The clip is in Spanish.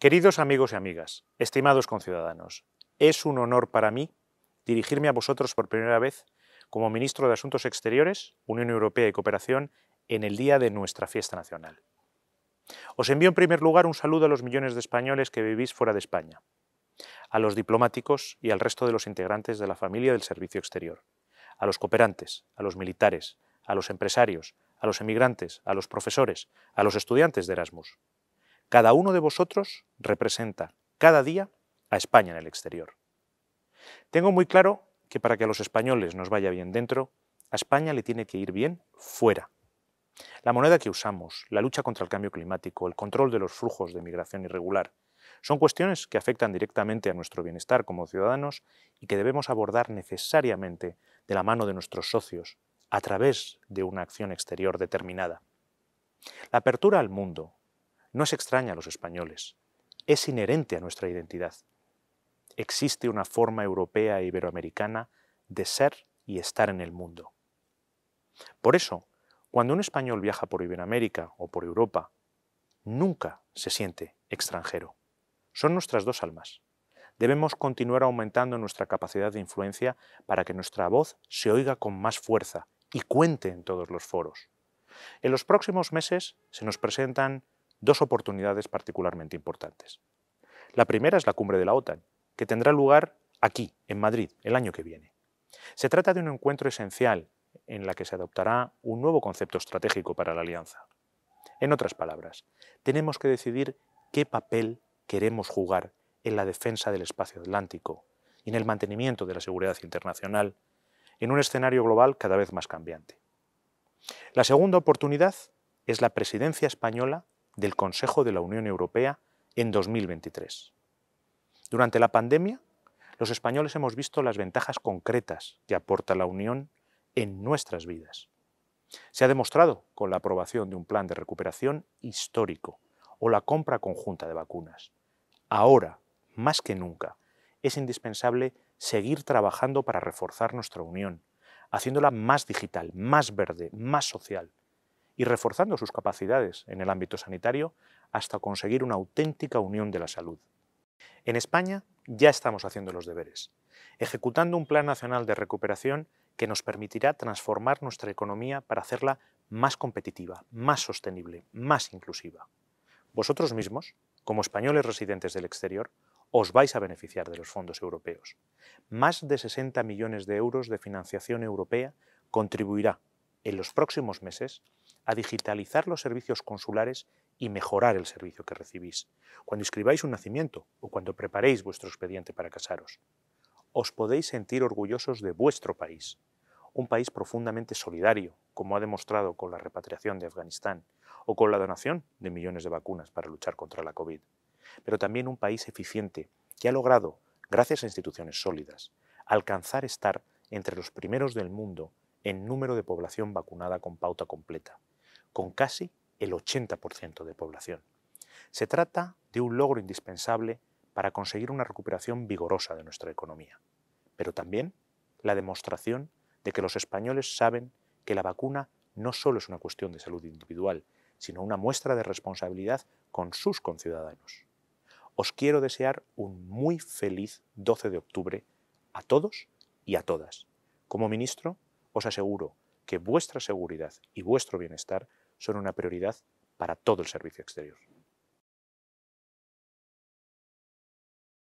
Queridos amigos y amigas, estimados conciudadanos, es un honor para mí dirigirme a vosotros por primera vez como ministro de Asuntos Exteriores, Unión Europea y Cooperación en el día de nuestra fiesta nacional. Os envío en primer lugar un saludo a los millones de españoles que vivís fuera de España, a los diplomáticos y al resto de los integrantes de la familia del Servicio Exterior, a los cooperantes, a los militares, a los empresarios, a los emigrantes, a los profesores, a los estudiantes de Erasmus, cada uno de vosotros representa cada día a España en el exterior. Tengo muy claro que para que a los españoles nos vaya bien dentro, a España le tiene que ir bien fuera. La moneda que usamos, la lucha contra el cambio climático, el control de los flujos de migración irregular, son cuestiones que afectan directamente a nuestro bienestar como ciudadanos y que debemos abordar necesariamente de la mano de nuestros socios, a través de una acción exterior determinada. La apertura al mundo, no es extraña a los españoles, es inherente a nuestra identidad. Existe una forma europea e iberoamericana de ser y estar en el mundo. Por eso, cuando un español viaja por Iberoamérica o por Europa, nunca se siente extranjero. Son nuestras dos almas. Debemos continuar aumentando nuestra capacidad de influencia para que nuestra voz se oiga con más fuerza y cuente en todos los foros. En los próximos meses se nos presentan dos oportunidades particularmente importantes. La primera es la cumbre de la OTAN, que tendrá lugar aquí, en Madrid, el año que viene. Se trata de un encuentro esencial en la que se adoptará un nuevo concepto estratégico para la alianza. En otras palabras, tenemos que decidir qué papel queremos jugar en la defensa del espacio atlántico y en el mantenimiento de la seguridad internacional en un escenario global cada vez más cambiante. La segunda oportunidad es la presidencia española del Consejo de la Unión Europea en 2023. Durante la pandemia, los españoles hemos visto las ventajas concretas que aporta la Unión en nuestras vidas. Se ha demostrado con la aprobación de un plan de recuperación histórico o la compra conjunta de vacunas. Ahora, más que nunca, es indispensable seguir trabajando para reforzar nuestra Unión, haciéndola más digital, más verde, más social, y reforzando sus capacidades en el ámbito sanitario hasta conseguir una auténtica unión de la salud. En España ya estamos haciendo los deberes, ejecutando un Plan Nacional de Recuperación que nos permitirá transformar nuestra economía para hacerla más competitiva, más sostenible, más inclusiva. Vosotros mismos, como españoles residentes del exterior, os vais a beneficiar de los fondos europeos. Más de 60 millones de euros de financiación europea contribuirá en los próximos meses a digitalizar los servicios consulares y mejorar el servicio que recibís, cuando inscribáis un nacimiento o cuando preparéis vuestro expediente para casaros. Os podéis sentir orgullosos de vuestro país, un país profundamente solidario, como ha demostrado con la repatriación de Afganistán o con la donación de millones de vacunas para luchar contra la COVID, pero también un país eficiente que ha logrado, gracias a instituciones sólidas, alcanzar estar entre los primeros del mundo en número de población vacunada con pauta completa con casi el 80% de población. Se trata de un logro indispensable para conseguir una recuperación vigorosa de nuestra economía, pero también la demostración de que los españoles saben que la vacuna no solo es una cuestión de salud individual, sino una muestra de responsabilidad con sus conciudadanos. Os quiero desear un muy feliz 12 de octubre a todos y a todas. Como ministro, os aseguro que vuestra seguridad y vuestro bienestar son una prioridad para todo el servicio exterior.